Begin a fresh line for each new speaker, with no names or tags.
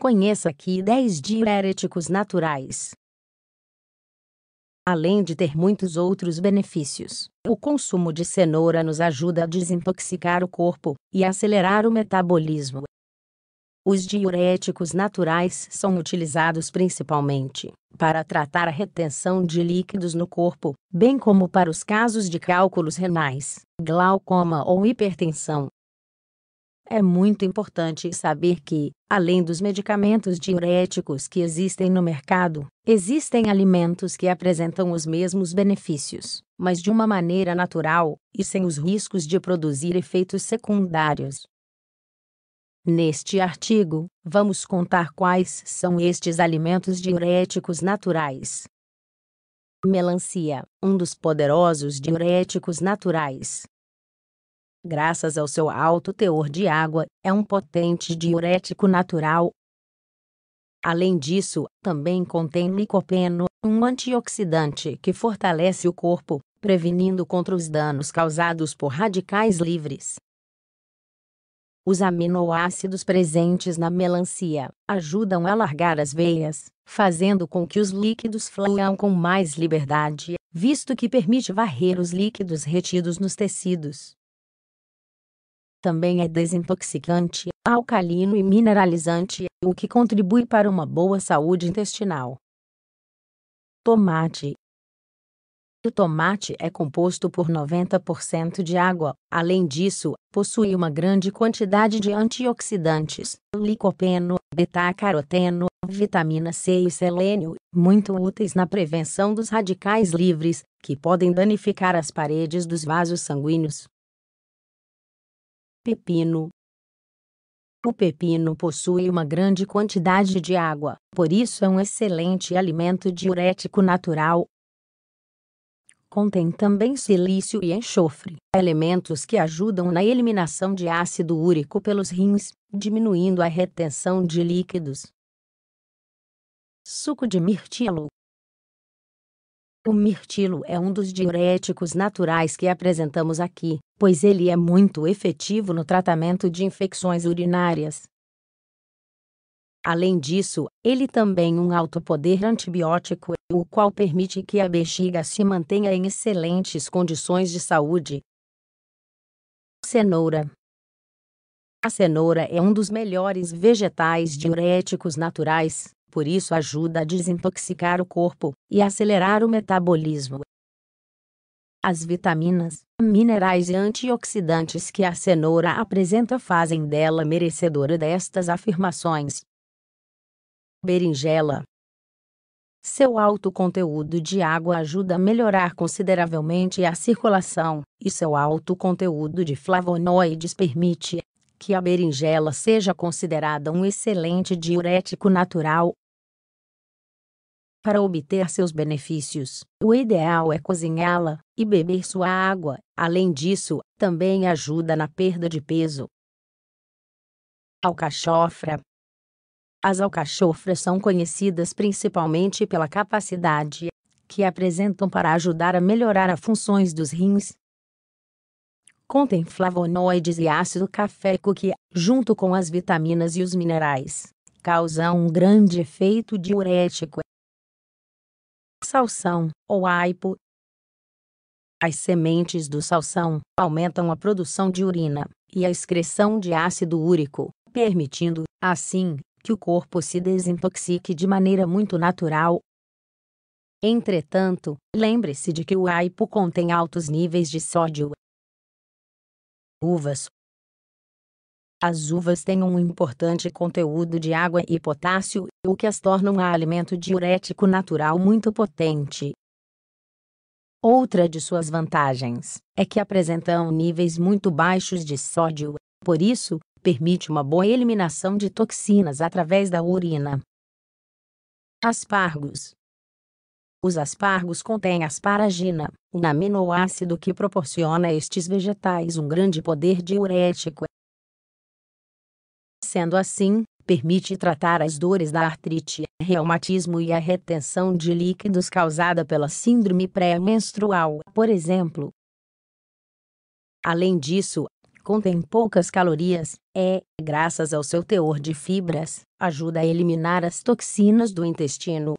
Conheça aqui 10 diuréticos naturais. Além de ter muitos outros benefícios, o consumo de cenoura nos ajuda a desintoxicar o corpo e acelerar o metabolismo. Os diuréticos naturais são utilizados principalmente para tratar a retenção de líquidos no corpo, bem como para os casos de cálculos renais, glaucoma ou hipertensão. É muito importante saber que, além dos medicamentos diuréticos que existem no mercado, existem alimentos que apresentam os mesmos benefícios, mas de uma maneira natural e sem os riscos de produzir efeitos secundários. Neste artigo, vamos contar quais são estes alimentos diuréticos naturais. Melancia, um dos poderosos diuréticos naturais, graças ao seu alto teor de água, é um potente diurético natural. Além disso, também contém licopeno, um antioxidante que fortalece o corpo, prevenindo contra os danos causados por radicais livres. Os aminoácidos presentes na melancia ajudam a largar as veias, fazendo com que os líquidos fluam com mais liberdade, visto que permite varrer os líquidos retidos nos tecidos. Também é desintoxicante, alcalino e mineralizante, o que contribui para uma boa saúde intestinal. Tomate o tomate é composto por 90% de água. Além disso, possui uma grande quantidade de antioxidantes, licopeno, beta-caroteno, vitamina C e selênio, muito úteis na prevenção dos radicais livres, que podem danificar as paredes dos vasos sanguíneos. Pepino. O pepino possui uma grande quantidade de água, por isso é um excelente alimento diurético natural. Contém também silício e enxofre, elementos que ajudam na eliminação de ácido úrico pelos rins, diminuindo a retenção de líquidos. Suco de mirtilo o mirtilo é um dos diuréticos naturais que apresentamos aqui, pois ele é muito efetivo no tratamento de infecções urinárias. Além disso, ele também é um alto poder antibiótico, o qual permite que a bexiga se mantenha em excelentes condições de saúde. Cenoura A cenoura é um dos melhores vegetais diuréticos naturais. Por isso ajuda a desintoxicar o corpo e acelerar o metabolismo. As vitaminas, minerais e antioxidantes que a cenoura apresenta fazem dela merecedora destas afirmações. Berinjela seu alto conteúdo de água ajuda a melhorar consideravelmente a circulação, e seu alto conteúdo de flavonoides permite que a berinjela seja considerada um excelente diurético natural. Para obter seus benefícios, o ideal é cozinhá-la e beber sua água. Além disso, também ajuda na perda de peso. Alcachofra As alcachofras são conhecidas principalmente pela capacidade que apresentam para ajudar a melhorar as funções dos rins, Contém flavonoides e ácido caféico que, junto com as vitaminas e os minerais, causam um grande efeito diurético. Salsão, ou aipo. As sementes do salsão aumentam a produção de urina e a excreção de ácido úrico, permitindo, assim, que o corpo se desintoxique de maneira muito natural. Entretanto, lembre-se de que o aipo contém altos níveis de sódio Uvas. As uvas têm um importante conteúdo de água e potássio, o que as torna um alimento diurético natural muito potente. Outra de suas vantagens é que apresentam níveis muito baixos de sódio, por isso, permite uma boa eliminação de toxinas através da urina. Aspargos os aspargos contêm asparagina, um aminoácido que proporciona a estes vegetais um grande poder diurético. Sendo assim, permite tratar as dores da artrite, reumatismo e a retenção de líquidos causada pela síndrome pré-menstrual, por exemplo. Além disso, contém poucas calorias, é, graças ao seu teor de fibras, ajuda a eliminar as toxinas do intestino,